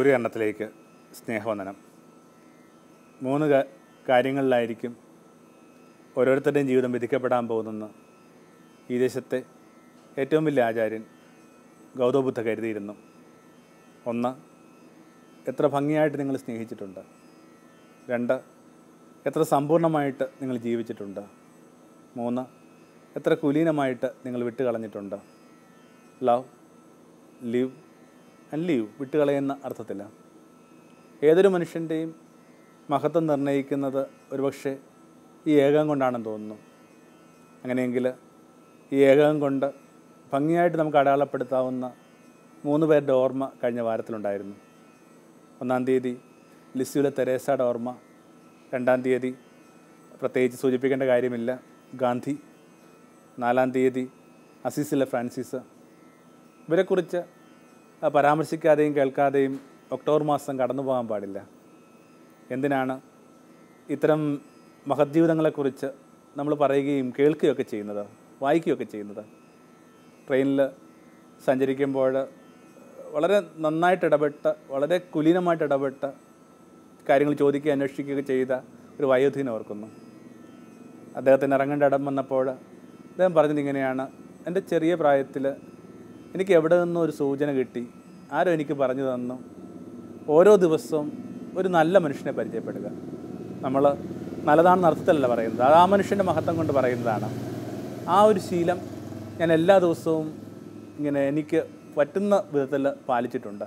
ഗുരു എണ്ണത്തിലേക്ക് സ്നേഹവന്ദനം മൂന്ന് കാര്യങ്ങളിലായിരിക്കും ഓരോരുത്തരുടെയും ജീവിതം വിധിക്കപ്പെടാൻ പോകുന്നെന്ന് ഈ ദേശത്തെ ഏറ്റവും വലിയ ആചാര്യൻ ഗൗതബുദ്ധ കരുതിയിരുന്നു ഒന്ന് എത്ര ഭംഗിയായിട്ട് നിങ്ങൾ സ്നേഹിച്ചിട്ടുണ്ട് രണ്ട് എത്ര സമ്പൂർണ്ണമായിട്ട് നിങ്ങൾ ജീവിച്ചിട്ടുണ്ട് മൂന്ന് എത്ര കുലീനമായിട്ട് നിങ്ങൾ വിട്ടുകളഞ്ഞിട്ടുണ്ട് ലവ് ലിവ് അല്ലയോ വിട്ടുകളയെന്ന അർത്ഥത്തിൽ ഏതൊരു മനുഷ്യൻ്റെയും മഹത്വം നിർണ്ണയിക്കുന്നത് ഒരുപക്ഷെ ഈ ഏകം കൊണ്ടാണെന്ന് തോന്നുന്നു അങ്ങനെയെങ്കിൽ ഈ ഏകം കൊണ്ട് ഭംഗിയായിട്ട് നമുക്ക് അടയാളപ്പെടുത്താവുന്ന മൂന്ന് പേരുടെ ഓർമ്മ കഴിഞ്ഞ വാരത്തിലുണ്ടായിരുന്നു ഒന്നാം തീയതി ലിസ്യുലെ തെരേസയുടെ ഓർമ്മ രണ്ടാം തീയതി പ്രത്യേകിച്ച് സൂചിപ്പിക്കേണ്ട കാര്യമില്ല ഗാന്ധി നാലാം തീയതി അസീസിലെ ഫ്രാൻസിസ് ഇവരെക്കുറിച്ച് പരാമർശിക്കാതെയും കേൾക്കാതെയും ഒക്ടോബർ മാസം കടന്നു പോകാൻ പാടില്ല എന്തിനാണ് ഇത്തരം മഹദ്ജീവിതങ്ങളെക്കുറിച്ച് നമ്മൾ പറയുകയും കേൾക്കുകയൊക്കെ ചെയ്യുന്നത് വായിക്കുകയൊക്കെ ചെയ്യുന്നത് ട്രെയിനിൽ സഞ്ചരിക്കുമ്പോൾ വളരെ നന്നായിട്ട് ഇടപെട്ട് വളരെ കുലീനമായിട്ട് ഇടപെട്ട് കാര്യങ്ങൾ ചോദിക്കുക അന്വേഷിക്കുകയൊക്കെ ചെയ്ത ഒരു വയോധിനെ ഓർക്കുന്നു അദ്ദേഹത്തിന് ഇറങ്ങേണ്ട ഇടം വന്നപ്പോൾ അദ്ദേഹം പറഞ്ഞത് ഇങ്ങനെയാണ് എൻ്റെ ചെറിയ പ്രായത്തിൽ എനിക്ക് എവിടെ നിന്നും ഒരു സൂചന കിട്ടി ആരോ എനിക്ക് പറഞ്ഞു തന്നു ഓരോ ദിവസവും ഒരു നല്ല മനുഷ്യനെ പരിചയപ്പെടുക നമ്മൾ നല്ലതാണെന്ന് അർത്ഥത്തിലല്ല പറയുന്നത് അത് ആ മനുഷ്യൻ്റെ മഹത്വം കൊണ്ട് പറയുന്നതാണ് ആ ഒരു ശീലം ഞാൻ എല്ലാ ദിവസവും ഇങ്ങനെ എനിക്ക് പറ്റുന്ന വിധത്തിൽ പാലിച്ചിട്ടുണ്ട്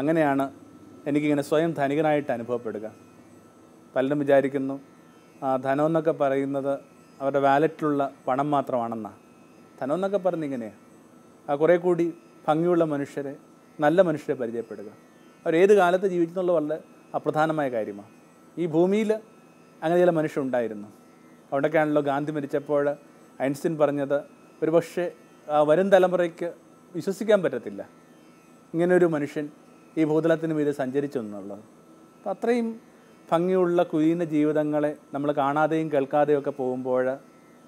അങ്ങനെയാണ് എനിക്കിങ്ങനെ സ്വയം ധനികനായിട്ട് അനുഭവപ്പെടുക പലരും വിചാരിക്കുന്നു ധനം എന്നൊക്കെ പറയുന്നത് അവരുടെ വാലറ്റിലുള്ള പണം മാത്രമാണെന്നാണ് ധനം എന്നൊക്കെ പറഞ്ഞിങ്ങനെയാണ് കുറെ കൂടി ഭംഗിയുള്ള മനുഷ്യരെ നല്ല മനുഷ്യരെ പരിചയപ്പെടുക ഏത് കാലത്ത് ജീവിക്കുന്നുള്ള വളരെ അപ്രധാനമായ കാര്യമാണ് ഈ ഭൂമിയിൽ അങ്ങനെ ചില മനുഷ്യരുണ്ടായിരുന്നു അവിടെയൊക്കെയാണല്ലോ ഗാന്ധി മരിച്ചപ്പോൾ ഐൻസ്റ്റീൻ പറഞ്ഞത് ഒരുപക്ഷെ വരും തലമുറയ്ക്ക് വിശ്വസിക്കാൻ പറ്റത്തില്ല ഇങ്ങനൊരു മനുഷ്യൻ ഈ ഭൂതലത്തിന് മീതെ സഞ്ചരിച്ചു എന്നുള്ളത് അപ്പം അത്രയും ഭംഗിയുള്ള കുയിന ജീവിതങ്ങളെ നമ്മൾ കാണാതെയും കേൾക്കാതെയും ഒക്കെ പോകുമ്പോൾ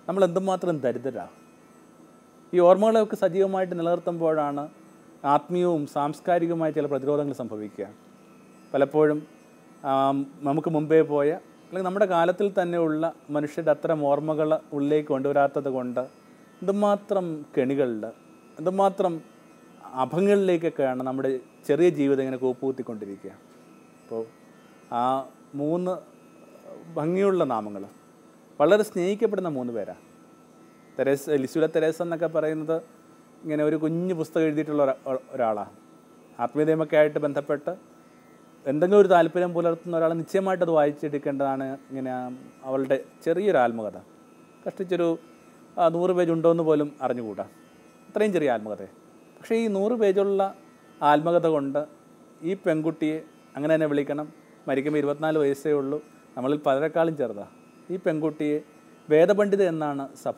നമ്മൾ എന്തുമാത്രം ദരിദ്രരാകും ഈ ഓർമ്മകളൊക്കെ സജീവമായിട്ട് നിലനിർത്തുമ്പോഴാണ് ആത്മീയവും സാംസ്കാരികവുമായ ചില പ്രതിരോധങ്ങൾ സംഭവിക്കുക പലപ്പോഴും നമുക്ക് മുമ്പേ പോയ അല്ലെങ്കിൽ നമ്മുടെ കാലത്തിൽ തന്നെയുള്ള മനുഷ്യരുടെ അത്തരം ഓർമ്മകൾ ഉള്ളിലേക്ക് കൊണ്ടുവരാത്തത് കൊണ്ട് എന്തുമാത്രം കെണികളുടെ എന്തുമാത്രം അഭങ്ങളിലേക്കൊക്കെയാണ് നമ്മുടെ ചെറിയ ജീവിതം ഇങ്ങനെ കൂപ്പുകൂത്തിക്കൊണ്ടിരിക്കുക അപ്പോൾ ആ മൂന്ന് ഭംഗിയുള്ള നാമങ്ങൾ വളരെ സ്നേഹിക്കപ്പെടുന്ന മൂന്ന് പേരാണ് തെരേസ് ലിസുല തെരേസ എന്നൊക്കെ പറയുന്നത് ഇങ്ങനെ ഒരു കുഞ്ഞു പുസ്തകം എഴുതിയിട്ടുള്ള ഒരാളാണ് ആത്മീയതയുമൊക്കെ ആയിട്ട് ബന്ധപ്പെട്ട് എന്തെങ്കിലും ഒരു താല്പര്യം പുലർത്തുന്ന ഒരാൾ നിശ്ചയമായിട്ട് അത് വായിച്ചെടുക്കേണ്ടതാണ് ഇങ്ങനെ അവളുടെ ചെറിയൊരു ആത്മകഥ കഷ്ടിച്ചൊരു നൂറ് പേജ് ഉണ്ടോ എന്ന് പോലും അറിഞ്ഞുകൂടാ അത്രയും ചെറിയ ആത്മകഥയെ പക്ഷേ ഈ നൂറ് പേജുള്ള ആത്മകഥ കൊണ്ട് ഈ പെൺകുട്ടിയെ അങ്ങനെ തന്നെ വിളിക്കണം മരിക്കുമ്പോൾ ഇരുപത്തിനാല് വയസ്സേ ഉള്ളൂ നമ്മളിൽ പലരെക്കാളും ചെറുതാണ് ഈ പെൺകുട്ടിയെ വേദപണ്ഡിത എന്നാണ് സഭ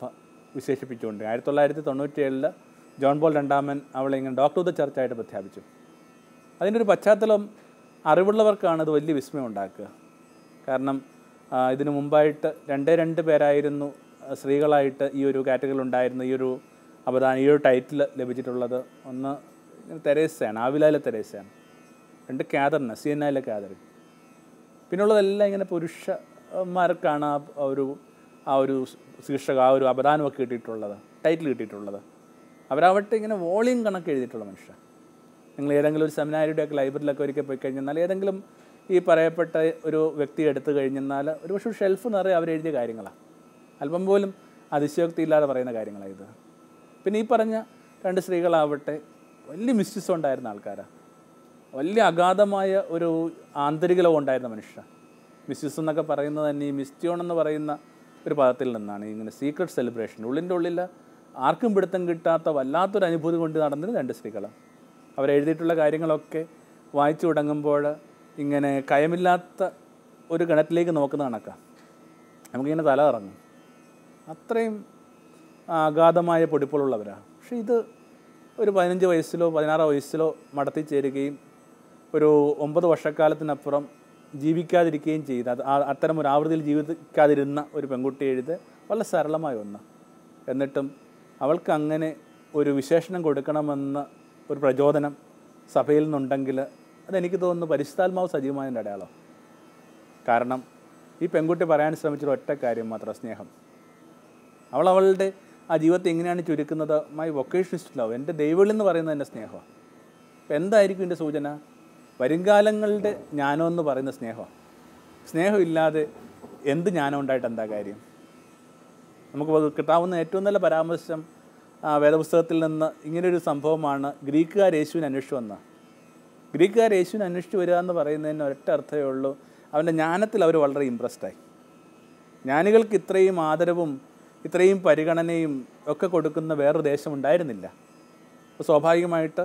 വിശേഷിപ്പിച്ചുകൊണ്ട് ആയിരത്തി തൊള്ളായിരത്തി ഏഴിൽ ജോൺ പോൾ രണ്ടാമൻ അവളെ ഇങ്ങനെ ഡോക്ടർ ഓഫ് ദ ആയിട്ട് പ്രഖ്യാപിച്ചു അതിൻ്റെ ഒരു പശ്ചാത്തലം അറിവുള്ളവർക്കാണ് ഇത് വലിയ വിസ്മയം ഉണ്ടാക്കുക കാരണം ഇതിനു മുമ്പായിട്ട് രണ്ടേ രണ്ട് പേരായിരുന്നു സ്ത്രീകളായിട്ട് ഈ ഒരു കാറ്റഗറിയിൽ ഉണ്ടായിരുന്ന ഈ ഒരു അവതാനം ഈ ഒരു ടൈറ്റിൽ ലഭിച്ചിട്ടുള്ളത് ഒന്ന് തെരേസയാണ് ആവിലയിലെ തെരേസയാണ് രണ്ട് ക്യാദറിന് സി എൻ ഐയിലെ പിന്നുള്ളതെല്ലാം ഇങ്ങനെ പുരുഷന്മാർക്കാണ് ആ ഒരു ആ ഒരു ശീർഷക ആ ഒരു അപദാനമൊക്കെ കിട്ടിയിട്ടുള്ളത് ടൈറ്റിൽ കിട്ടിയിട്ടുള്ളത് അവരവട്ടെ ഇങ്ങനെ വോളിയം കണക്ക് എഴുതിയിട്ടുള്ള മനുഷ്യർ നിങ്ങൾ ഏതെങ്കിലും ഒരു സെമിനാരിയുടെയൊക്കെ ലൈബ്രറിയിലൊക്കെ ഒരിക്കൽ പോയി കഴിഞ്ഞാൽ ഏതെങ്കിലും ഈ പറയപ്പെട്ട ഒരു വ്യക്തിയെ എടുത്തു കഴിഞ്ഞെന്നാൽ ഒരു പക്ഷേ ഷെൽഫ് നിറയെ അവരെഴുതിയ കാര്യങ്ങളാണ് അല്പം പോലും അതിശയോക്തി ഇല്ലാതെ പറയുന്ന കാര്യങ്ങളാണ് ഇത് പിന്നെ ഈ പറഞ്ഞ രണ്ട് സ്ത്രീകളാവട്ടെ വലിയ മിസ്റ്റിസ് ഉണ്ടായിരുന്ന ആൾക്കാരാണ് വലിയ അഗാധമായ ഒരു ആന്തരികലവും ഉണ്ടായിരുന്ന മനുഷ്യ മിസ്റ്റിസ് എന്നൊക്കെ പറയുന്നത് തന്നെ ഈ മിസ്റ്റിയോൺ എന്ന് പറയുന്ന ഒരു പദത്തിൽ നിന്നാണ് ഇങ്ങനെ സീക്രട്ട് സെലിബ്രേഷൻ ഉള്ളിൻ്റെ ഉള്ളിൽ ആർക്കും പിടുത്തം കിട്ടാത്ത വല്ലാത്തൊരു അനുഭൂതി കൊണ്ട് നടന്നത് രണ്ട് സ്ത്രീകൾ അവരെഴുതിയിട്ടുള്ള കാര്യങ്ങളൊക്കെ വായിച്ചു തുടങ്ങുമ്പോൾ ഇങ്ങനെ കയമില്ലാത്ത ഒരു ഗണത്തിലേക്ക് നോക്കുന്ന കണക്കാണ് നമുക്കിങ്ങനെ തല ഇറങ്ങും അത്രയും അഗാധമായ പൊടിപ്പുകളുള്ളവരാണ് പക്ഷേ ഇത് ഒരു പതിനഞ്ച് വയസ്സിലോ പതിനാറ് വയസ്സിലോ മടത്തിച്ചേരുകയും ഒരു ഒമ്പത് വർഷക്കാലത്തിനപ്പുറം ജീവിക്കാതിരിക്കുകയും ചെയ്ത അത്തരം ഒരു ആവൃത്തിയിൽ ജീവിക്കാതിരുന്ന ഒരു പെൺകുട്ടി എഴുത് വളരെ സരളമായ ഒന്ന് എന്നിട്ടും അവൾക്ക് അങ്ങനെ ഒരു വിശേഷണം കൊടുക്കണമെന്ന ഒരു പ്രചോദനം സഭയിൽ നിന്നുണ്ടെങ്കിൽ അതെനിക്ക് തോന്നുന്നു പരിശുദ്ധാത്മാവ് സജീവമായതിൻ്റെ അടയാളം കാരണം ഈ പെൺകുട്ടി പറയാൻ ശ്രമിച്ചൊരു ഒറ്റ കാര്യം മാത്രം സ്നേഹം അവൾ അവളുടെ ആ ജീവിതത്തെ എങ്ങനെയാണ് ചുരുക്കുന്നത് മൈ വൊക്കേഷൻ ലവ് എൻ്റെ ദൈവങ്ങളിൽ എന്ന് പറയുന്നത് എൻ്റെ സ്നേഹമാണ് എന്തായിരിക്കും എൻ്റെ സൂചന വരുംകാലങ്ങളുടെ ജ്ഞാനം എന്ന് പറയുന്ന സ്നേഹമാണ് സ്നേഹമില്ലാതെ എന്ത് ജ്ഞാനം ഉണ്ടായിട്ട് എന്താ കാര്യം നമുക്ക് കിട്ടാവുന്ന ഏറ്റവും നല്ല പരാമർശം വേദപുസ്തകത്തിൽ നിന്ന് ഇങ്ങനെയൊരു സംഭവമാണ് ഗ്രീക്കുകാർ യേശുവിനെ അന്വേഷിച്ചു വന്ന ഗ്രീക്കുകാർ യേശുവിനെ അന്വേഷിച്ചു വരിക എന്ന് പറയുന്നതിന് ഒരൊറ്റ അർത്ഥമേ ഉള്ളൂ അവൻ്റെ ജ്ഞാനത്തിൽ അവർ വളരെ ഇമ്പ്രസ്ഡായി ജ്ഞാനികൾക്ക് ഇത്രയും ആദരവും ഇത്രയും പരിഗണനയും ഒക്കെ കൊടുക്കുന്ന വേറൊരു ദേശം ഉണ്ടായിരുന്നില്ല സ്വാഭാവികമായിട്ട്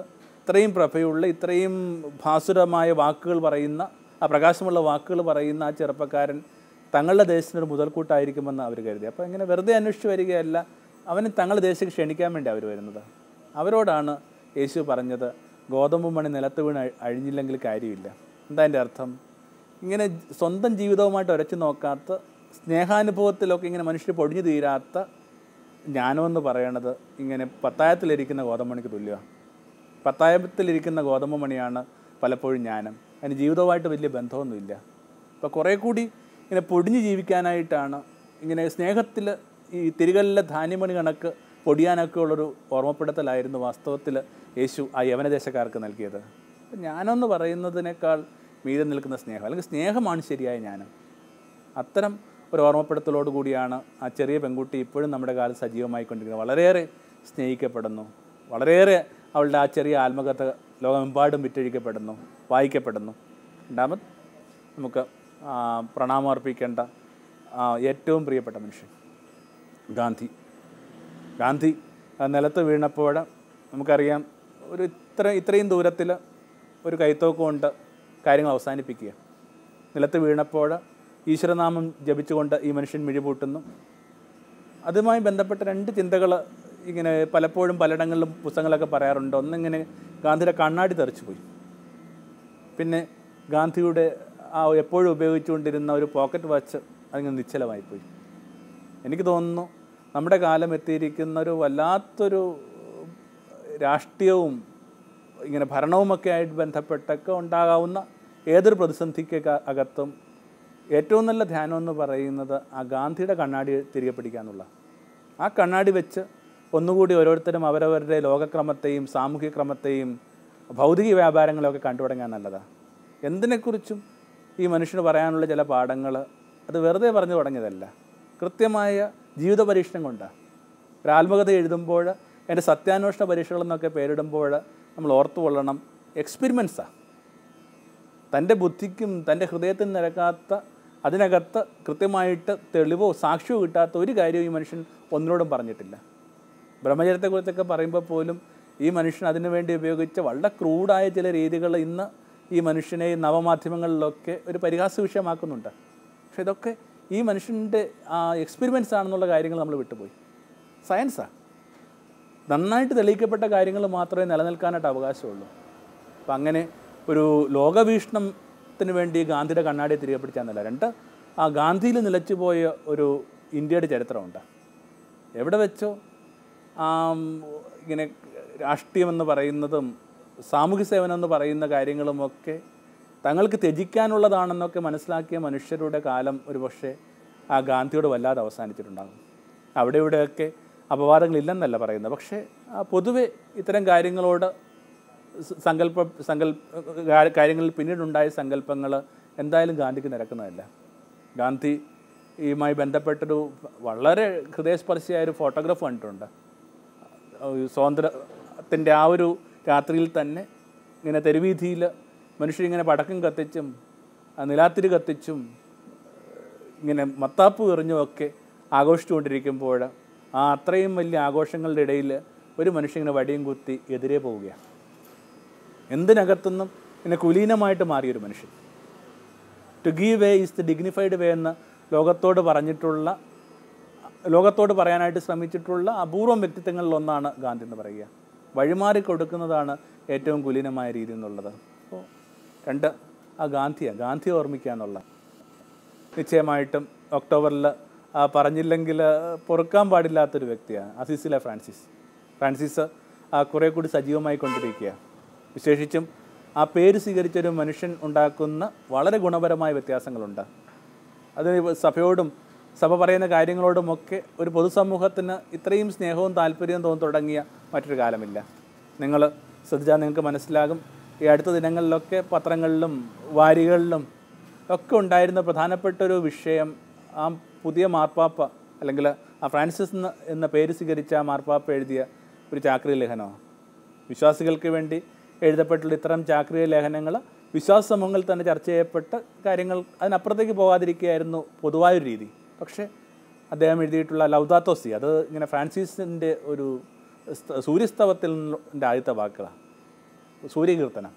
ഇത്രയും പ്രഭയുള്ള ഇത്രയും ഭാസുരമായ വാക്കുകൾ പറയുന്ന ആ പ്രകാശമുള്ള വാക്കുകൾ പറയുന്ന ആ ചെറുപ്പക്കാരൻ തങ്ങളുടെ ദേശത്തിനൊരു മുതൽക്കൂട്ടായിരിക്കുമെന്ന് അവർ കരുതി അപ്പോൾ ഇങ്ങനെ വെറുതെ അന്വേഷിച്ച് വരികയല്ല അവന് തങ്ങളുടെ ദേശത്ത് ക്ഷണിക്കാൻ വേണ്ടി അവർ വരുന്നത് അവരോടാണ് യേശു പറഞ്ഞത് ഗോതമ്പ് മണി നിലത്ത് വീണ് അഴിഞ്ഞില്ലെങ്കിൽ കാര്യമില്ല എന്താ എൻ്റെ അർത്ഥം ഇങ്ങനെ സ്വന്തം ജീവിതവുമായിട്ട് ഉരച്ചു നോക്കാത്ത സ്നേഹാനുഭവത്തിലൊക്കെ ഇങ്ങനെ മനുഷ്യർ പൊടിഞ്ഞു തീരാത്ത ജ്ഞാനമെന്ന് പറയണത് ഇങ്ങനെ പത്തായത്തിലിരിക്കുന്ന ഗോതമ്പണിക്ക് തുല്യമാണ് പത്തായത്തിലിരിക്കുന്ന ഗോതമ്പ് മണിയാണ് പലപ്പോഴും ജ്ഞാനം അതിന് ജീവിതവുമായിട്ട് വലിയ ബന്ധമൊന്നുമില്ല അപ്പോൾ കുറേ കൂടി ഇങ്ങനെ പൊടിഞ്ഞ് ജീവിക്കാനായിട്ടാണ് ഇങ്ങനെ സ്നേഹത്തിൽ ഈ തിരികലിലെ ധാന്യമണി കണക്ക് ഉള്ളൊരു ഓർമ്മപ്പെടുത്തലായിരുന്നു വാസ്തവത്തിൽ യേശു ആ യവനദേശക്കാർക്ക് നൽകിയത് അപ്പം ഞാനെന്ന് പറയുന്നതിനേക്കാൾ മീതെ നിൽക്കുന്ന സ്നേഹം അല്ലെങ്കിൽ സ്നേഹമാണ് ശരിയായ ജ്ഞാനം അത്തരം ഒരു ഓർമ്മപ്പെടുത്തലോടു കൂടിയാണ് ആ ചെറിയ പെൺകുട്ടി ഇപ്പോഴും നമ്മുടെ കാലത്ത് സജീവമായിക്കൊണ്ടിരിക്കുന്നത് വളരെയേറെ സ്നേഹിക്കപ്പെടുന്നു വളരെയേറെ അവളുടെ ആ ചെറിയ ആത്മകഥ ലോകമെമ്പാടും വിറ്റഴിക്കപ്പെടുന്നു വായിക്കപ്പെടുന്നു രണ്ടാമത് നമുക്ക് പ്രണാമർപ്പിക്കേണ്ട ഏറ്റവും പ്രിയപ്പെട്ട മനുഷ്യൻ ഗാന്ധി ഗാന്ധി നിലത്ത് വീണപ്പോൾ നമുക്കറിയാം ഒരു ഇത്ര ഇത്രയും ദൂരത്തിൽ ഒരു കൈത്തോക്ക് കൊണ്ട് കാര്യങ്ങൾ അവസാനിപ്പിക്കുക നിലത്ത് വീണപ്പോൾ ഈശ്വരനാമം ജപിച്ചുകൊണ്ട് ഈ മനുഷ്യൻ മിഴിപൂട്ടുന്നു അതുമായി ബന്ധപ്പെട്ട രണ്ട് ചിന്തകൾ ഇങ്ങനെ പലപ്പോഴും പലയിടങ്ങളിലും പുസ്തകങ്ങളൊക്കെ പറയാറുണ്ട് ഒന്നിങ്ങനെ ഗാന്ധിയുടെ കണ്ണാടി തെറിച്ചു പോയി പിന്നെ ഗാന്ധിയുടെ ആ എപ്പോഴും ഉപയോഗിച്ചുകൊണ്ടിരുന്ന ഒരു പോക്കറ്റ് വാച്ച് അതിങ്ങനെ നിശ്ചലമായിപ്പോയി എനിക്ക് തോന്നുന്നു നമ്മുടെ കാലം എത്തിയിരിക്കുന്ന ഒരു വല്ലാത്തൊരു രാഷ്ട്രീയവും ഇങ്ങനെ ഭരണവുമൊക്കെ ആയിട്ട് ബന്ധപ്പെട്ടൊക്കെ ഉണ്ടാകാവുന്ന ഏതൊരു പ്രതിസന്ധിക്ക് അകത്തും ഏറ്റവും നല്ല ധ്യാനം എന്ന് പറയുന്നത് ആ ഗാന്ധിയുടെ കണ്ണാടി തിരികെ പിടിക്കാനുള്ള ആ കണ്ണാടി വെച്ച് ഒന്നുകൂടി ഓരോരുത്തരും അവരവരുടെ ലോകക്രമത്തെയും സാമൂഹ്യ ക്രമത്തെയും ഭൗതിക വ്യാപാരങ്ങളൊക്കെ കണ്ടു തുടങ്ങാൻ നല്ലതാണ് എന്തിനെക്കുറിച്ചും ഈ മനുഷ്യന് പറയാനുള്ള ചില പാഠങ്ങൾ അത് വെറുതെ പറഞ്ഞു തുടങ്ങിയതല്ല കൃത്യമായ ജീവിത പരീക്ഷണം കൊണ്ടാണ് ഒരു എഴുതുമ്പോൾ എൻ്റെ സത്യാന്വേഷണ പരീക്ഷകൾ എന്നൊക്കെ പേരിടുമ്പോൾ നമ്മൾ ഓർത്തു കൊള്ളണം എക്സ്പെരിമെൻസാണ് തൻ്റെ ബുദ്ധിക്കും തൻ്റെ ഹൃദയത്തിനും നിരക്കാത്ത അതിനകത്ത് കൃത്യമായിട്ട് തെളിവോ സാക്ഷിയോ കിട്ടാത്ത ഒരു കാര്യവും ഈ മനുഷ്യൻ ഒന്നിനോടും പറഞ്ഞിട്ടില്ല ബ്രഹ്മചര്യത്തെക്കുറിച്ചൊക്കെ പറയുമ്പോൾ പോലും ഈ മനുഷ്യൻ അതിനു വേണ്ടി ഉപയോഗിച്ച വളരെ ക്രൂഡായ ചില രീതികൾ ഇന്ന് ഈ മനുഷ്യനെ നവമാധ്യമങ്ങളിലൊക്കെ ഒരു പരിഹാസ വിഷയമാക്കുന്നുണ്ട് പക്ഷേ ഇതൊക്കെ ഈ മനുഷ്യൻ്റെ ആ എക്സ്പീരിമെൻസ് ആണെന്നുള്ള കാര്യങ്ങൾ നമ്മൾ വിട്ടുപോയി സയൻസാണ് നന്നായിട്ട് തെളിയിക്കപ്പെട്ട കാര്യങ്ങൾ മാത്രമേ നിലനിൽക്കാനായിട്ട് അവകാശമുള്ളൂ അപ്പം അങ്ങനെ ഒരു ലോകവീക്ഷണത്തിന് വേണ്ടി ഗാന്ധിയുടെ കണ്ണാടിയെ തിരികെ പിടിച്ചാന്നല്ല രണ്ട് ആ ഗാന്ധിയിൽ നിലച്ചുപോയ ഒരു ഇന്ത്യയുടെ ചരിത്രമുണ്ട് എവിടെ വെച്ചോ ഇങ്ങനെ രാഷ്ട്രീയമെന്ന് പറയുന്നതും സാമൂഹ്യ സേവനം എന്ന് പറയുന്ന കാര്യങ്ങളുമൊക്കെ തങ്ങൾക്ക് ത്യജിക്കാനുള്ളതാണെന്നൊക്കെ മനസ്സിലാക്കിയ മനുഷ്യരുടെ കാലം പക്ഷേ ആ ഗാന്ധിയോട് വല്ലാതെ അവസാനിച്ചിട്ടുണ്ടാകും അവിടെ ഇവിടെയൊക്കെ അപവാദങ്ങളില്ലെന്നല്ല പറയുന്നത് പക്ഷേ പൊതുവെ ഇത്തരം കാര്യങ്ങളോട് സങ്കല്പ സങ്കൽ കാര്യങ്ങളിൽ പിന്നീടുണ്ടായ സങ്കല്പങ്ങൾ എന്തായാലും ഗാന്ധിക്ക് നിരക്കുന്നതല്ല ഗാന്ധി ഈയുമായി ബന്ധപ്പെട്ടൊരു വളരെ ഹൃദയസ്പർശിയായ ഒരു ഫോട്ടോഗ്രാഫ് കണ്ടിട്ടുണ്ട് സ്വാതന്ത്ര്യത്തിൻ്റെ ആ ഒരു രാത്രിയിൽ തന്നെ ഇങ്ങനെ തെരുവീതിയിൽ മനുഷ്യരിങ്ങനെ പടക്കം കത്തിച്ചും നിലാത്തിരി കത്തിച്ചും ഇങ്ങനെ മത്താപ്പ് എറിഞ്ഞുമൊക്കെ ആഘോഷിച്ചുകൊണ്ടിരിക്കുമ്പോൾ ആ അത്രയും വലിയ ആഘോഷങ്ങളുടെ ഇടയിൽ ഒരു മനുഷ്യനെ വടിയും കുത്തി എതിരെ പോവുകയാണ് എന്തിനകത്തുനിന്നും പിന്നെ കുലീനമായിട്ട് മാറിയൊരു മനുഷ്യൻ to give way is the dignified way എന്ന ലോകത്തോട് പറഞ്ഞിട്ടുള്ള ലോകത്തോട് പറയാനായിട്ട് ശ്രമിച്ചിട്ടുള്ള അപൂർവം വ്യക്തിത്വങ്ങളിൽ ഒന്നാണ് ഗാന്ധി എന്ന് പറയുക വഴിമാറി കൊടുക്കുന്നതാണ് ഏറ്റവും കുലീനമായ രീതി എന്നുള്ളത് അപ്പോൾ രണ്ട് ആ ഗാന്ധിയെ ഗാന്ധി ഓർമ്മിക്കുക എന്നുള്ള നിശ്ചയമായിട്ടും ഒക്ടോബറിൽ പറഞ്ഞില്ലെങ്കിൽ പൊറുക്കാൻ പാടില്ലാത്തൊരു വ്യക്തിയാണ് അസീസിലെ ഫ്രാൻസിസ് ഫ്രാൻസിസ് കുറേ കൂടി സജീവമായി കൊണ്ടിരിക്കുക വിശേഷിച്ചും ആ പേര് സ്വീകരിച്ചൊരു മനുഷ്യൻ ഉണ്ടാക്കുന്ന വളരെ ഗുണപരമായ വ്യത്യാസങ്ങളുണ്ട് അത് സഭയോടും സഭ പറയുന്ന കാര്യങ്ങളോടുമൊക്കെ ഒരു പൊതുസമൂഹത്തിന് ഇത്രയും സ്നേഹവും താല്പര്യവും തോന്നി തുടങ്ങിയ മറ്റൊരു കാലമില്ല നിങ്ങൾ ശ്രദ്ധിച്ചാൽ നിങ്ങൾക്ക് മനസ്സിലാകും ഈ അടുത്ത ദിനങ്ങളിലൊക്കെ പത്രങ്ങളിലും വാരികളിലും ഒക്കെ ഉണ്ടായിരുന്ന പ്രധാനപ്പെട്ട ഒരു വിഷയം ആ പുതിയ മാർപ്പാപ്പ അല്ലെങ്കിൽ ആ ഫ്രാൻസിസ് എന്ന പേര് സ്വീകരിച്ച മാർപ്പാപ്പ എഴുതിയ ഒരു ചാക്രി ലേഖനമാണ് വിശ്വാസികൾക്ക് വേണ്ടി എഴുതപ്പെട്ടുള്ള ഇത്തരം ചാക്രിക ലേഖനങ്ങൾ വിശ്വാസ സമൂഹങ്ങളിൽ തന്നെ ചർച്ച ചെയ്യപ്പെട്ട കാര്യങ്ങൾ അതിനപ്പുറത്തേക്ക് പോകാതിരിക്കുകയായിരുന്നു പൊതുവായൊരു രീതി പക്ഷേ അദ്ദേഹം എഴുതിയിട്ടുള്ള ലൗദാത്തോസി അത് ഇങ്ങനെ ഫ്രാൻസിസിൻ്റെ ഒരു സൂര്യസ്തവത്തിൽ ആദ്യത്തെ വാക്കുകളാണ് സൂര്യകീർത്തനം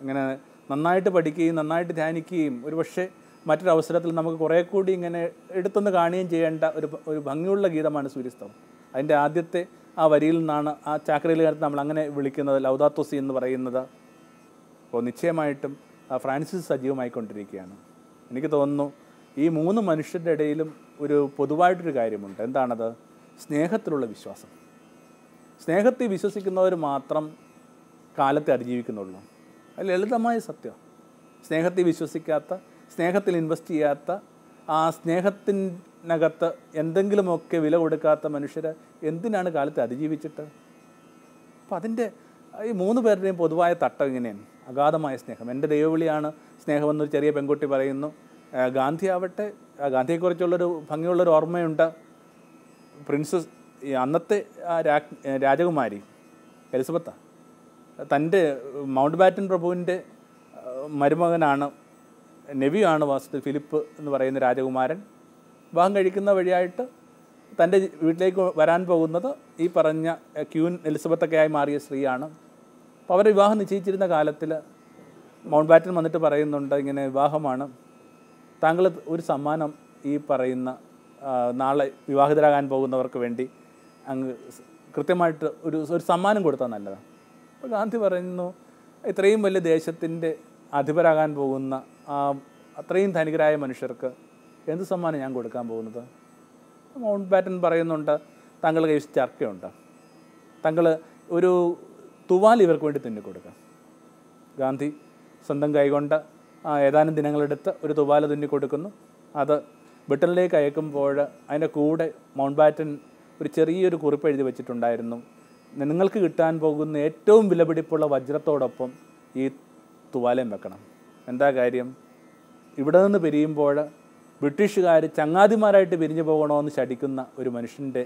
അങ്ങനെ നന്നായിട്ട് പഠിക്കുകയും നന്നായിട്ട് ധ്യാനിക്കുകയും ഒരുപക്ഷെ മറ്റൊരവസരത്തിൽ നമുക്ക് കുറേ കൂടി ഇങ്ങനെ എടുത്തൊന്ന് കാണുകയും ചെയ്യേണ്ട ഒരു ഒരു ഭംഗിയുള്ള ഗീതമാണ് സൂര്യസ്തവം അതിൻ്റെ ആദ്യത്തെ ആ വരിയിൽ നിന്നാണ് ആ ചാക്രയിൽ കാലത്ത് നമ്മൾ അങ്ങനെ വിളിക്കുന്നത് ലൗദാത്തോസി എന്ന് പറയുന്നത് അപ്പോൾ നിശ്ചയമായിട്ടും ഫ്രാൻസിസ് സജീവമായിക്കൊണ്ടിരിക്കുകയാണ് എനിക്ക് തോന്നുന്നു ഈ മൂന്ന് മനുഷ്യരുടെ ഇടയിലും ഒരു പൊതുവായിട്ടൊരു കാര്യമുണ്ട് എന്താണത് സ്നേഹത്തിലുള്ള വിശ്വാസം സ്നേഹത്തെ വിശ്വസിക്കുന്നവർ മാത്രം കാലത്തെ അതിജീവിക്കുന്നുള്ളൂ അത് ലളിതമായ സത്യം സ്നേഹത്തെ വിശ്വസിക്കാത്ത സ്നേഹത്തിൽ ഇൻവെസ്റ്റ് ചെയ്യാത്ത ആ സ്നേഹത്തിനകത്ത് എന്തെങ്കിലുമൊക്കെ വില കൊടുക്കാത്ത മനുഷ്യർ എന്തിനാണ് കാലത്തെ അതിജീവിച്ചിട്ട് അപ്പം അതിൻ്റെ ഈ മൂന്ന് പേരുടെയും പൊതുവായ തട്ടം ഇങ്ങനെയാണ് അഗാധമായ സ്നേഹം എൻ്റെ ദൈവവിളിയാണ് സ്നേഹമെന്നൊരു ചെറിയ പെൺകുട്ടി പറയുന്നു ഗാന്ധി ആവട്ടെ ഗാന്ധിയെക്കുറിച്ചുള്ളൊരു ഭംഗിയുള്ളൊരു ഓർമ്മയുണ്ട് പ്രിൻസസ് അന്നത്തെ രാജകുമാരി എലിസബത്ത തൻ്റെ മൗണ്ട് ബാറ്റൻ പ്രഭുവിൻ്റെ മരുമകനാണ് നെവിയാണ് വാസ്തു ഫിലിപ്പ് എന്ന് പറയുന്ന രാജകുമാരൻ വിവാഹം കഴിക്കുന്ന വഴിയായിട്ട് തൻ്റെ വീട്ടിലേക്ക് വരാൻ പോകുന്നത് ഈ പറഞ്ഞ ക്യൂൻ എലിസബത്തൊക്കെയായി മാറിയ സ്ത്രീയാണ് അപ്പോൾ അവരെ വിവാഹം നിശ്ചയിച്ചിരുന്ന കാലത്തിൽ മൗണ്ട് ബാറ്റൻ വന്നിട്ട് പറയുന്നുണ്ട് ഇങ്ങനെ വിവാഹമാണ് താങ്കൾ ഒരു സമ്മാനം ഈ പറയുന്ന നാളെ വിവാഹിതരാകാൻ പോകുന്നവർക്ക് വേണ്ടി അങ്ങ് കൃത്യമായിട്ട് ഒരു ഒരു സമ്മാനം കൊടുത്താൽ നല്ലതാണ് അപ്പോൾ ഗാന്ധി പറയുന്നു ഇത്രയും വലിയ ദേശത്തിൻ്റെ അധിപരാകാൻ പോകുന്ന അത്രയും ധനികരായ മനുഷ്യർക്ക് എന്ത് സമ്മാനം ഞാൻ കൊടുക്കാൻ പോകുന്നത് മൗണ്ട് ബാറ്റൻ പറയുന്നുണ്ട് താങ്കൾ കൈ ചർക്കയുണ്ട് താങ്കൾ ഒരു തുവാൽ ഇവർക്ക് വേണ്ടി തന്നെ കൊടുക്കാം ഗാന്ധി സ്വന്തം കൈകൊണ്ട് ഏതാനും ദിനങ്ങളെടുത്ത് ഒരു തുവാല തുന്നി കൊടുക്കുന്നു അത് ബ്രിട്ടനിലേക്ക് അയക്കുമ്പോൾ അതിൻ്റെ കൂടെ മൗണ്ട് ബാറ്റൻ ഒരു ചെറിയൊരു കുറിപ്പ് എഴുതി വെച്ചിട്ടുണ്ടായിരുന്നു നിങ്ങൾക്ക് കിട്ടാൻ പോകുന്ന ഏറ്റവും വിലപിടിപ്പുള്ള വജ്രത്തോടൊപ്പം ഈ തുവാലയും വെക്കണം എന്താ കാര്യം ഇവിടെ നിന്ന് പിരിയുമ്പോൾ ബ്രിട്ടീഷുകാർ ചങ്ങാതിമാരായിട്ട് പിരിഞ്ഞു പോകണമെന്ന് ശടിക്കുന്ന ഒരു മനുഷ്യൻ്റെ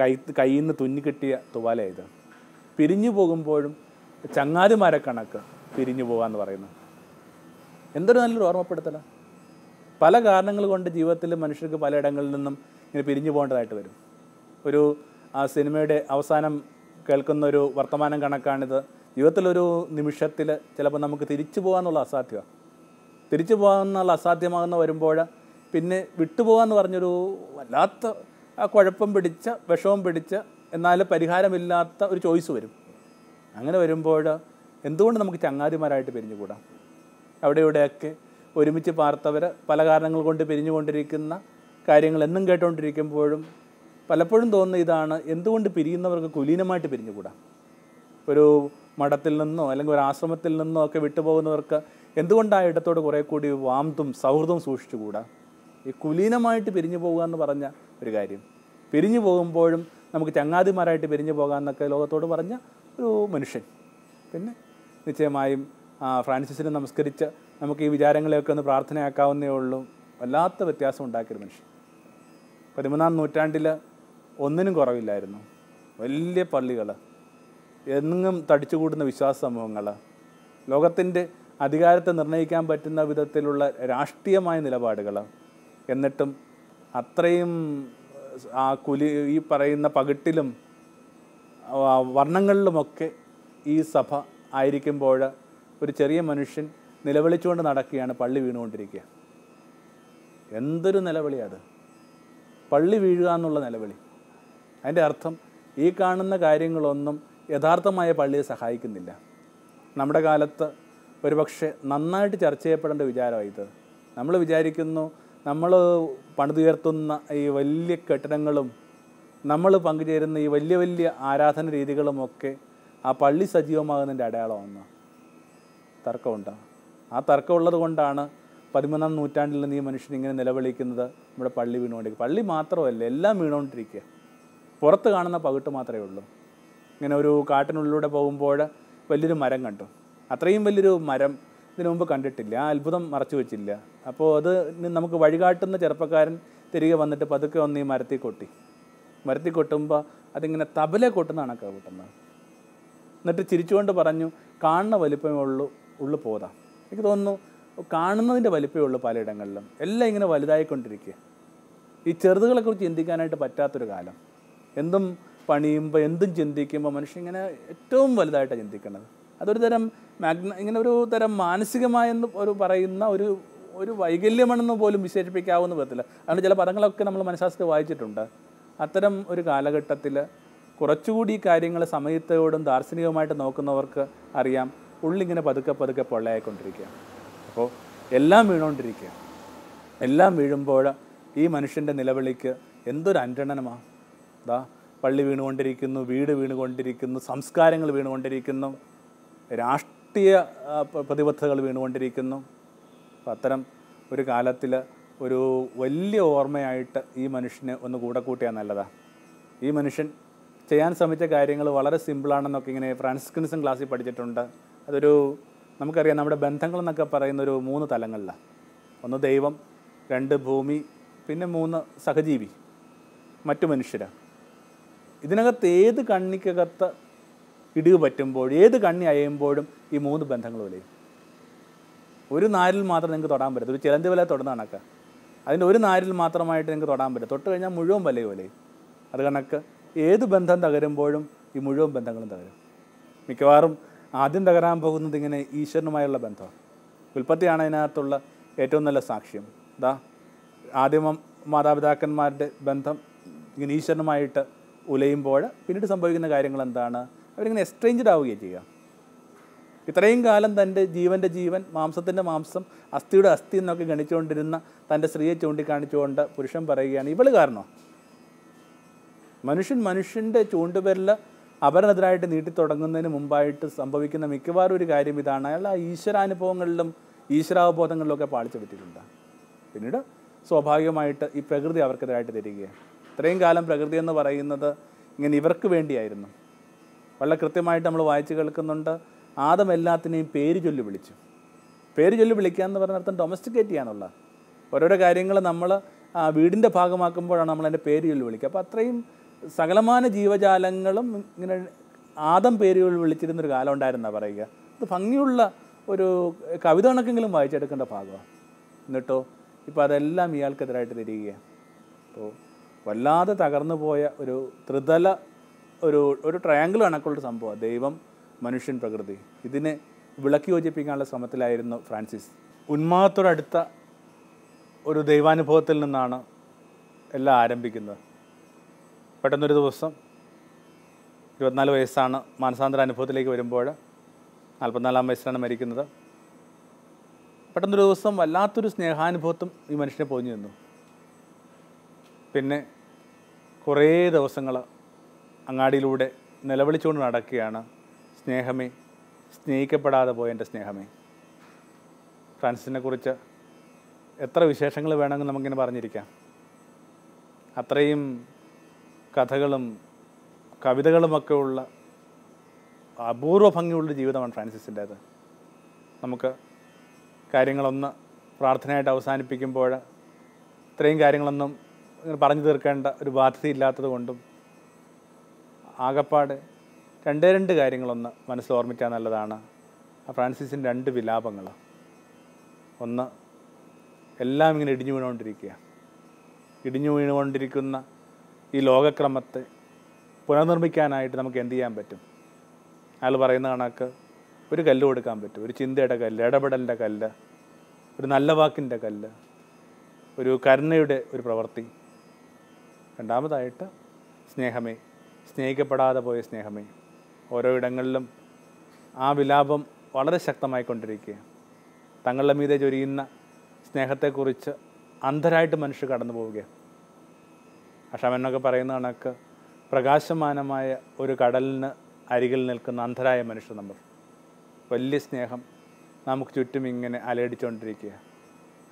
കൈ കയ്യിൽ നിന്ന് തുന്നിക്കിട്ടിയ തുവാല ഇത് പിരിഞ്ഞു പോകുമ്പോഴും ചങ്ങാതിമാരെ കണക്ക് പിരിഞ്ഞു പോകാമെന്ന് പറയുന്നത് എന്തൊരു നല്ലൊരു ഓർമ്മപ്പെടുത്തലാണ് പല കാരണങ്ങൾ കൊണ്ട് ജീവിതത്തിൽ മനുഷ്യർക്ക് പലയിടങ്ങളിൽ നിന്നും ഇങ്ങനെ പിരിഞ്ഞു പോകേണ്ടതായിട്ട് വരും ഒരു ആ സിനിമയുടെ അവസാനം കേൾക്കുന്ന ഒരു വർത്തമാനം കണക്കാണിത് ജീവിതത്തിലൊരു നിമിഷത്തിൽ ചിലപ്പോൾ നമുക്ക് തിരിച്ചു പോകാമെന്നുള്ള അസാധ്യമാണ് തിരിച്ചു പോകാമെന്നുള്ള അസാധ്യമാകുന്ന വരുമ്പോൾ പിന്നെ വിട്ടുപോകാമെന്ന് പറഞ്ഞൊരു വല്ലാത്ത ആ കുഴപ്പം പിടിച്ച വിഷവും പിടിച്ച എന്നാൽ പരിഹാരമില്ലാത്ത ഒരു ചോയ്സ് വരും അങ്ങനെ വരുമ്പോൾ എന്തുകൊണ്ട് നമുക്ക് ചങ്ങാതിമാരായിട്ട് പിരിഞ്ഞുകൂടാം അവിടെ ഇവിടെയൊക്കെ ഒരുമിച്ച് പാർത്തവർ പല കാരണങ്ങൾ കൊണ്ട് പിരിഞ്ഞുകൊണ്ടിരിക്കുന്ന കാര്യങ്ങൾ എന്നും കേട്ടുകൊണ്ടിരിക്കുമ്പോഴും പലപ്പോഴും തോന്നുന്ന ഇതാണ് എന്തുകൊണ്ട് പിരിയുന്നവർക്ക് കുലീനമായിട്ട് പിരിഞ്ഞുകൂടാ ഒരു മഠത്തിൽ നിന്നോ അല്ലെങ്കിൽ ഒരു ആശ്രമത്തിൽ നിന്നോ ഒക്കെ വിട്ടുപോകുന്നവർക്ക് എന്തുകൊണ്ടാണ് ഇടത്തോട് കുറേ കൂടി വാമത്തും സൗഹൃദവും സൂക്ഷിച്ചുകൂടാ ഈ കുലീനമായിട്ട് പിരിഞ്ഞു പോകുക എന്ന് പറഞ്ഞ ഒരു കാര്യം പിരിഞ്ഞു പോകുമ്പോഴും നമുക്ക് ചങ്ങാതിമാരായിട്ട് പിരിഞ്ഞു പോകാമെന്നൊക്കെ ലോകത്തോട് പറഞ്ഞ ഒരു മനുഷ്യൻ പിന്നെ നിശ്ചയമായും ഫ്രാൻസിസിനെ നമസ്കരിച്ച് നമുക്ക് ഈ വിചാരങ്ങളെയൊക്കെ ഒന്ന് പ്രാർത്ഥനയാക്കാവുന്നേ ഉള്ളൂ വല്ലാത്ത വ്യത്യാസം ഉണ്ടാക്കിയൊരു മനുഷ്യൻ പതിമൂന്നാം നൂറ്റാണ്ടിൽ ഒന്നിനും കുറവില്ലായിരുന്നു വലിയ പള്ളികൾ എങ്ങും തടിച്ചുകൂടുന്ന വിശ്വാസ സമൂഹങ്ങൾ ലോകത്തിൻ്റെ അധികാരത്തെ നിർണ്ണയിക്കാൻ പറ്റുന്ന വിധത്തിലുള്ള രാഷ്ട്രീയമായ നിലപാടുകൾ എന്നിട്ടും അത്രയും ആ കുലി ഈ പറയുന്ന പകിട്ടിലും വർണ്ണങ്ങളിലുമൊക്കെ ഈ സഭ ആയിരിക്കുമ്പോൾ ഒരു ചെറിയ മനുഷ്യൻ നിലവിളിച്ചുകൊണ്ട് നടക്കുകയാണ് പള്ളി വീണുകൊണ്ടിരിക്കുക എന്തൊരു അത് പള്ളി വീഴുക എന്നുള്ള നിലവിളി അതിൻ്റെ അർത്ഥം ഈ കാണുന്ന കാര്യങ്ങളൊന്നും യഥാർത്ഥമായ പള്ളിയെ സഹായിക്കുന്നില്ല നമ്മുടെ കാലത്ത് ഒരുപക്ഷെ നന്നായിട്ട് ചർച്ച ചെയ്യപ്പെടേണ്ട വിചാരമായിത് ഇത് നമ്മൾ വിചാരിക്കുന്നു നമ്മൾ പണിതുയർത്തുന്ന ഈ വലിയ കെട്ടിടങ്ങളും നമ്മൾ പങ്കുചേരുന്ന ഈ വലിയ വലിയ ആരാധന രീതികളുമൊക്കെ ആ പള്ളി സജീവമാകുന്നതിൻ്റെ അടയാളമാണ് തർക്കമുണ്ട് ആ തർക്കമുള്ളത് കൊണ്ടാണ് പതിമൂന്നാം നൂറ്റാണ്ടിൽ നീ മനുഷ്യൻ ഇങ്ങനെ നിലവിളിക്കുന്നത് നമ്മുടെ പള്ളി വീണുകൊണ്ടിരിക്കുക പള്ളി മാത്രമല്ല എല്ലാം വീണുകൊണ്ടിരിക്കുക പുറത്ത് കാണുന്ന പകിട്ട് മാത്രമേ ഉള്ളൂ ഇങ്ങനെ ഒരു കാട്ടിനുള്ളിലൂടെ പോകുമ്പോൾ വലിയൊരു മരം കണ്ടു അത്രയും വലിയൊരു മരം ഇതിനു മുമ്പ് കണ്ടിട്ടില്ല ആ അത്ഭുതം മറച്ചു വെച്ചില്ല അപ്പോൾ അത് നമുക്ക് വഴികാട്ടുന്ന ചെറുപ്പക്കാരൻ തിരികെ വന്നിട്ട് പതുക്കെ ഒന്ന് ഈ മരത്തിൽ കൊട്ടി മരത്തിൽ കൊട്ടുമ്പോൾ അതിങ്ങനെ തബല കൊട്ടുന്നതാണ് കണക്കാണ് കൂട്ടുന്നത് എന്നിട്ട് ചിരിച്ചുകൊണ്ട് പറഞ്ഞു കാണുന്ന വലിപ്പമേ ഉള്ളൂ ഉള്ളു പോതാ എനിക്ക് തോന്നുന്നു കാണുന്നതിൻ്റെ വലിപ്പമേ ഉള്ളൂ പലയിടങ്ങളിലും എല്ലാം ഇങ്ങനെ വലുതായിക്കൊണ്ടിരിക്കുക ഈ ചെറുതുകളെ കുറിച്ച് ചിന്തിക്കാനായിട്ട് പറ്റാത്തൊരു കാലം എന്തും പണിയുമ്പോൾ എന്തും ചിന്തിക്കുമ്പോൾ മനുഷ്യൻ ഇങ്ങനെ ഏറ്റവും വലുതായിട്ടാണ് ചിന്തിക്കുന്നത് അതൊരു തരം മാഗ്ന ഇങ്ങനെ ഒരു തരം മാനസികമായെന്ന് ഒരു പറയുന്ന ഒരു ഒരു വൈകല്യമാണെന്ന് പോലും വിശേഷിപ്പിക്കാവുന്ന വിധത്തില്ല അതുകൊണ്ട് ചില പദങ്ങളൊക്കെ നമ്മൾ മനഃശാസ്ത്രം വായിച്ചിട്ടുണ്ട് അത്തരം ഒരു കാലഘട്ടത്തിൽ കുറച്ചുകൂടി കാര്യങ്ങൾ സമയത്തോടും ദാർശനികമായിട്ട് നോക്കുന്നവർക്ക് അറിയാം ഉള്ളിങ്ങനെ പതുക്കെ പതുക്കെ പൊള്ളയായിക്കൊണ്ടിരിക്കുകയാണ് അപ്പോൾ എല്ലാം വീണുകൊണ്ടിരിക്കുക എല്ലാം വീഴുമ്പോൾ ഈ മനുഷ്യൻ്റെ നിലവിളിക്ക് എന്തൊരു അനുരണനമാണ് അതാ പള്ളി വീണുകൊണ്ടിരിക്കുന്നു വീട് വീണുകൊണ്ടിരിക്കുന്നു സംസ്കാരങ്ങൾ വീണുകൊണ്ടിരിക്കുന്നു രാഷ്ട്രീയ പ്രതിബദ്ധതകൾ വീണുകൊണ്ടിരിക്കുന്നു അപ്പം അത്തരം ഒരു കാലത്തിൽ ഒരു വലിയ ഓർമ്മയായിട്ട് ഈ മനുഷ്യന് ഒന്ന് കൂടെ കൂട്ടിയാൽ നല്ലതാണ് ഈ മനുഷ്യൻ ചെയ്യാൻ ശ്രമിച്ച കാര്യങ്ങൾ വളരെ സിമ്പിളാണെന്നൊക്കെ ഇങ്ങനെ ഫ്രാൻസിസ്കൻസും ക്ലാസ്സിൽ പഠിച്ചിട്ടുണ്ട് അതൊരു നമുക്കറിയാം നമ്മുടെ ബന്ധങ്ങൾ എന്നൊക്കെ പറയുന്ന ഒരു മൂന്ന് തലങ്ങളിലാണ് ഒന്ന് ദൈവം രണ്ട് ഭൂമി പിന്നെ മൂന്ന് സഹജീവി മറ്റു മനുഷ്യരാണ് ഇതിനകത്ത് ഏത് കണ്ണിക്കകത്ത് ഇടിവ് പറ്റുമ്പോൾ ഏത് കണ്ണി അയയുമ്പോഴും ഈ മൂന്ന് ബന്ധങ്ങൾ വിലയും ഒരു നാരിൽ മാത്രം നിങ്ങൾക്ക് തൊടാൻ പറ്റും ഒരു ചിലന്തി വില തൊടുന്ന കണക്ക് അതിൻ്റെ ഒരു നാരിൽ മാത്രമായിട്ട് നിങ്ങൾക്ക് തൊടാൻ പറ്റും തൊട്ട് കഴിഞ്ഞാൽ മുഴുവൻ വിലയും വിലയും അത് കണക്ക് ഏത് ബന്ധം തകരുമ്പോഴും ഈ മുഴുവൻ ബന്ധങ്ങളും തകരും മിക്കവാറും ആദ്യം തകരാൻ പോകുന്നത് ഇങ്ങനെ ഈശ്വരനുമായുള്ള ബന്ധമാണ് ഉൽപ്പത്തിയാണ് അതിനകത്തുള്ള ഏറ്റവും നല്ല സാക്ഷ്യം ഇതാ ആദ്യം മാതാപിതാക്കന്മാരുടെ ബന്ധം ഇങ്ങനെ ഈശ്വരനുമായിട്ട് ഉലയുമ്പോൾ പിന്നീട് സംഭവിക്കുന്ന കാര്യങ്ങൾ എന്താണ് അവരിങ്ങനെ എക്സ്ചേഞ്ച്ഡ് ആവുകയും ചെയ്യുക ഇത്രയും കാലം തൻ്റെ ജീവൻ്റെ ജീവൻ മാംസത്തിൻ്റെ മാംസം അസ്ഥിയുടെ അസ്ഥി എന്നൊക്കെ ഗണിച്ചുകൊണ്ടിരുന്ന തൻ്റെ സ്ത്രീയെ ചൂണ്ടിക്കാണിച്ചുകൊണ്ട് പുരുഷൻ പറയുകയാണ് ഇവള് കാരണം മനുഷ്യൻ മനുഷ്യൻ്റെ ചൂണ്ടുപേരിൽ അവരെതിരായിട്ട് നീട്ടി മുമ്പായിട്ട് സംഭവിക്കുന്ന മിക്കവാറും ഒരു കാര്യം ഇതാണ് അയാൾ ആ ഈശ്വരാനുഭവങ്ങളിലും ഈശ്വരാവബോധങ്ങളിലൊക്കെ പാളിച്ചു പറ്റിയിട്ടുണ്ട് പിന്നീട് സ്വാഭാവികമായിട്ട് ഈ പ്രകൃതി അവർക്കെതിരായിട്ട് തിരികെയാണ് ഇത്രയും കാലം പ്രകൃതി എന്ന് പറയുന്നത് ഇങ്ങനെ ഇവർക്ക് വേണ്ടിയായിരുന്നു വളരെ കൃത്യമായിട്ട് നമ്മൾ വായിച്ചു കേൾക്കുന്നുണ്ട് ആദം എല്ലാത്തിനെയും പേര് ചൊല്ലി വിളിച്ചു പേര് ചൊല്ലി വിളിക്കുക എന്ന് പറഞ്ഞ അർത്ഥം ഡൊമസ്റ്റിക്കേറ്റ് ചെയ്യാനുള്ള ഓരോരോ കാര്യങ്ങൾ നമ്മൾ വീടിൻ്റെ ഭാഗമാക്കുമ്പോഴാണ് നമ്മൾ അതിൻ്റെ പേര് ചൊല്ലി വിളിക്കുക അപ്പോൾ അത്രയും സകലമാന ജീവജാലങ്ങളും ഇങ്ങനെ ആദം പേരുകൾ വിളിച്ചിരുന്നൊരു കാലം ഉണ്ടായിരുന്നാ പറയുക അത് ഭംഗിയുള്ള ഒരു കവിത കണക്കെങ്കിലും വായിച്ചെടുക്കേണ്ട ഭാഗമാണ് എന്നിട്ടോ ഇപ്പോൾ അതെല്ലാം ഇയാൾക്കെതിരായിട്ട് തിരികുകയാണ് അപ്പോൾ വല്ലാതെ തകർന്നു പോയ ഒരു ത്രിതല ഒരു ഒരു ട്രയാങ്കിൾ കണക്കുള്ള സംഭവമാണ് ദൈവം മനുഷ്യൻ പ്രകൃതി ഇതിനെ വിളക്കി യോജിപ്പിക്കാനുള്ള ശ്രമത്തിലായിരുന്നു ഫ്രാൻസിസ് ഉന്മാദത്തോടടുത്ത ഒരു ദൈവാനുഭവത്തിൽ നിന്നാണ് എല്ലാം ആരംഭിക്കുന്നത് പെട്ടെന്നൊരു ദിവസം ഇരുപത്തിനാല് വയസ്സാണ് മാനസാന്തര അനുഭവത്തിലേക്ക് വരുമ്പോൾ നാൽപ്പത്തിനാലാം വയസ്സിലാണ് മരിക്കുന്നത് പെട്ടെന്നൊരു ദിവസം വല്ലാത്തൊരു സ്നേഹാനുഭവത്തും ഈ മനുഷ്യനെ പൊതിഞ്ഞു നിന്നു പിന്നെ കുറേ ദിവസങ്ങൾ അങ്ങാടിയിലൂടെ നിലവിളിച്ചുകൊണ്ട് നടക്കുകയാണ് സ്നേഹമേ സ്നേഹിക്കപ്പെടാതെ പോയ എൻ്റെ സ്നേഹമേ ഫ്രാൻസിനെ കുറിച്ച് എത്ര വിശേഷങ്ങൾ വേണമെങ്കിൽ നമുക്കിങ്ങനെ പറഞ്ഞിരിക്കാം അത്രയും കഥകളും കവിതകളുമൊക്കെ ഉള്ള അപൂർവ ഭംഗിയുള്ള ജീവിതമാണ് ഫ്രാൻസിസിൻ്റേത് നമുക്ക് കാര്യങ്ങളൊന്ന് പ്രാർത്ഥനയായിട്ട് അവസാനിപ്പിക്കുമ്പോൾ ഇത്രയും കാര്യങ്ങളൊന്നും പറഞ്ഞു തീർക്കേണ്ട ഒരു ബാധ്യതയില്ലാത്തത് കൊണ്ടും ആകപ്പാട് രണ്ടേ രണ്ട് കാര്യങ്ങളൊന്ന് മനസ്സിൽ ഓർമ്മിക്കാൻ നല്ലതാണ് ആ ഫ്രാൻസിസിൻ്റെ രണ്ട് വിലാപങ്ങൾ ഒന്ന് എല്ലാം ഇങ്ങനെ ഇടിഞ്ഞു വീണുകൊണ്ടിരിക്കുക ഇടിഞ്ഞു വീണുകൊണ്ടിരിക്കുന്ന ഈ ലോകക്രമത്തെ പുനർനിർമ്മിക്കാനായിട്ട് നമുക്ക് എന്ത് ചെയ്യാൻ പറ്റും അയാൾ പറയുന്ന കണക്ക് ഒരു കല്ല് കൊടുക്കാൻ പറ്റും ഒരു ചിന്തയുടെ കല്ല് ഇടപെടലിൻ്റെ കല്ല് ഒരു നല്ല വാക്കിൻ്റെ കല്ല് ഒരു കരുണയുടെ ഒരു പ്രവൃത്തി രണ്ടാമതായിട്ട് സ്നേഹമേ സ്നേഹിക്കപ്പെടാതെ പോയ സ്നേഹമേ ഓരോ ഇടങ്ങളിലും ആ വിലാപം വളരെ ശക്തമായിക്കൊണ്ടിരിക്കുക തങ്ങളുടെ മീതെ ചൊരിയുന്ന സ്നേഹത്തെക്കുറിച്ച് അന്ധരായിട്ട് മനുഷ്യർ കടന്നു പോവുകയാണ് അഷാമെന്നൊക്കെ പറയുന്ന കണക്ക് പ്രകാശമാനമായ ഒരു കടലിന് അരികിൽ നിൽക്കുന്ന അന്ധരായ മനുഷ്യർ നമ്മൾ വലിയ സ്നേഹം നമുക്ക് ചുറ്റും ഇങ്ങനെ അലയടിച്ചുകൊണ്ടിരിക്കുക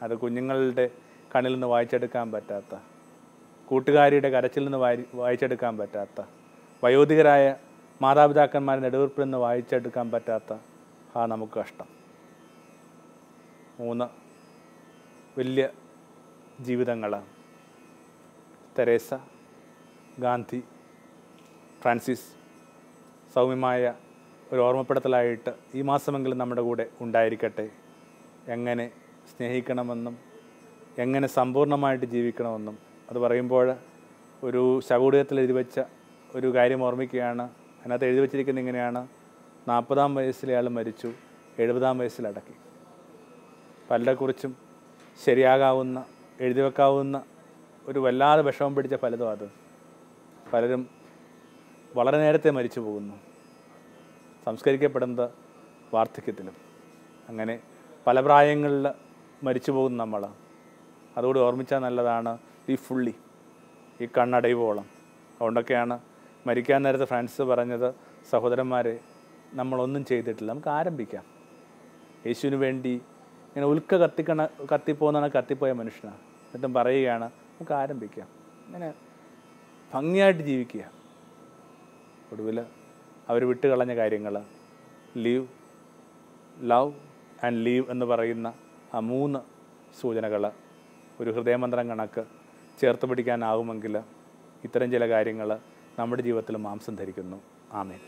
അത് കുഞ്ഞുങ്ങളുടെ കണ്ണിൽ നിന്ന് വായിച്ചെടുക്കാൻ പറ്റാത്ത കൂട്ടുകാരിയുടെ കരച്ചിൽ നിന്ന് വായി വായിച്ചെടുക്കാൻ പറ്റാത്ത വയോധികരായ മാതാപിതാക്കന്മാരുടെ നെടുവീർപ്പിൽ നിന്ന് വായിച്ചെടുക്കാൻ പറ്റാത്ത ആ നമുക്ക് കഷ്ടം മൂന്ന് വലിയ ജീവിതങ്ങളാണ് തെരേസ ഗാന്ധി ഫ്രാൻസിസ് സൗമ്യമായ ഒരു ഓർമ്മപ്പെടുത്തലായിട്ട് ഈ മാസമെങ്കിലും നമ്മുടെ കൂടെ ഉണ്ടായിരിക്കട്ടെ എങ്ങനെ സ്നേഹിക്കണമെന്നും എങ്ങനെ സമ്പൂർണ്ണമായിട്ട് ജീവിക്കണമെന്നും അത് പറയുമ്പോൾ ഒരു ശകൂടത്തിൽ എഴുതി വെച്ച ഒരു കാര്യം ഓർമ്മിക്കുകയാണ് അതിനകത്ത് എഴുതി വച്ചിരിക്കുന്നത് ഇങ്ങനെയാണ് നാൽപ്പതാം വയസ്സിൽ അയാൾ മരിച്ചു എഴുപതാം വയസ്സിൽ അടക്കി പലരെക്കുറിച്ചും ശരിയാകാവുന്ന എഴുതി വെക്കാവുന്ന ഒരു വല്ലാതെ വിഷമം പിടിച്ച ഫലതും അത് പലരും വളരെ നേരത്തെ മരിച്ചു പോകുന്നു സംസ്കരിക്കപ്പെടുന്നത് വാർദ്ധക്യത്തിലും അങ്ങനെ പല പ്രായങ്ങളിൽ മരിച്ചു പോകുന്ന നമ്മൾ അതുകൂടി ഓർമ്മിച്ചാൽ നല്ലതാണ് ഈ ഫുള്ളി ഈ കണ്ണടയുവോളം അതുകൊണ്ടൊക്കെയാണ് മരിക്കാൻ നേരത്തെ ഫ്രാൻസ് പറഞ്ഞത് സഹോദരന്മാരെ നമ്മളൊന്നും ചെയ്തിട്ടില്ല നമുക്ക് ആരംഭിക്കാം യേശുവിന് വേണ്ടി ഇങ്ങനെ ഉൽക്ക കത്തിക്കണ കത്തിപ്പോന്നാണ് കത്തിപ്പോയ മനുഷ്യനാണ് എന്നിട്ടും പറയുകയാണ് നമുക്ക് ആരംഭിക്കാം അങ്ങനെ ഭംഗിയായിട്ട് ജീവിക്കുക ഒടുവിൽ അവർ വിട്ടുകളഞ്ഞ കാര്യങ്ങൾ ലീവ് ലവ് ആൻഡ് ലീവ് എന്ന് പറയുന്ന ആ മൂന്ന് സൂചനകൾ ഒരു ഹൃദയമന്ത്രം കണക്ക് ചേർത്ത് പിടിക്കാനാകുമെങ്കിൽ ഇത്തരം ചില കാര്യങ്ങൾ നമ്മുടെ ജീവിതത്തിൽ മാംസം ധരിക്കുന്നു ആമേൻ